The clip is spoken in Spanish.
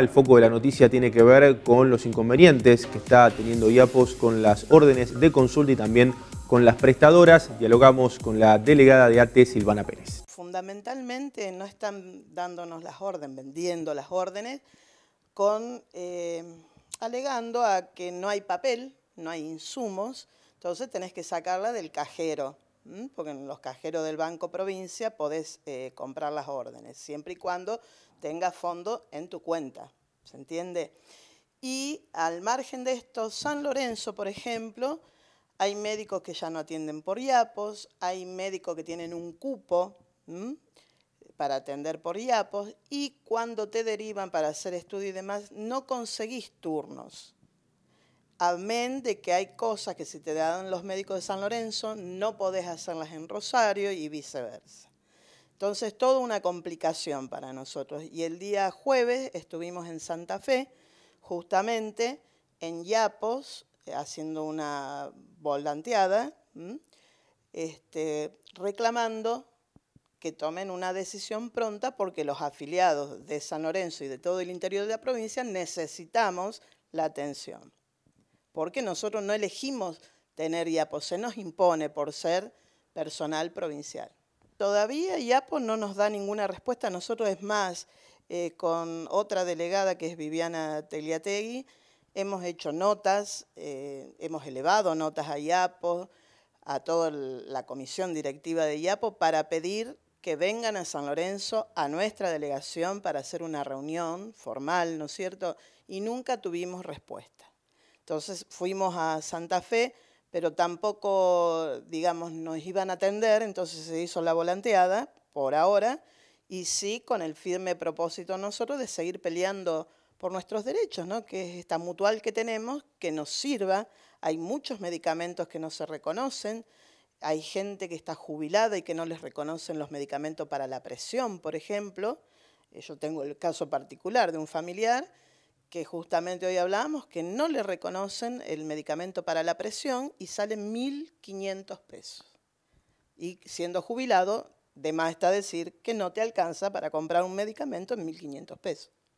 El foco de la noticia tiene que ver con los inconvenientes que está teniendo IAPOS con las órdenes de consulta y también con las prestadoras. Dialogamos con la delegada de ATE, Silvana Pérez. Fundamentalmente no están dándonos las órdenes, vendiendo las órdenes, con, eh, alegando a que no hay papel, no hay insumos, entonces tenés que sacarla del cajero porque en los cajeros del Banco Provincia podés eh, comprar las órdenes, siempre y cuando tengas fondo en tu cuenta, ¿se entiende? Y al margen de esto, San Lorenzo, por ejemplo, hay médicos que ya no atienden por IAPOS, hay médicos que tienen un cupo para atender por IAPOS y cuando te derivan para hacer estudio y demás, no conseguís turnos amén de que hay cosas que si te dan los médicos de San Lorenzo, no podés hacerlas en Rosario y viceversa. Entonces, toda una complicación para nosotros. Y el día jueves estuvimos en Santa Fe, justamente en Yapos, eh, haciendo una volanteada, este, reclamando que tomen una decisión pronta porque los afiliados de San Lorenzo y de todo el interior de la provincia necesitamos la atención porque nosotros no elegimos tener IAPO, se nos impone por ser personal provincial. Todavía IAPO no nos da ninguna respuesta, nosotros es más, eh, con otra delegada que es Viviana Teliategui, hemos hecho notas, eh, hemos elevado notas a IAPO, a toda la comisión directiva de IAPO, para pedir que vengan a San Lorenzo, a nuestra delegación, para hacer una reunión formal, ¿no es cierto? Y nunca tuvimos respuesta. Entonces fuimos a Santa Fe, pero tampoco, digamos, nos iban a atender, entonces se hizo la volanteada, por ahora, y sí con el firme propósito nosotros de seguir peleando por nuestros derechos, ¿no? que es esta mutual que tenemos, que nos sirva. Hay muchos medicamentos que no se reconocen, hay gente que está jubilada y que no les reconocen los medicamentos para la presión, por ejemplo. Eh, yo tengo el caso particular de un familiar que justamente hoy hablamos, que no le reconocen el medicamento para la presión y sale 1.500 pesos. Y siendo jubilado, de más está decir que no te alcanza para comprar un medicamento en 1.500 pesos.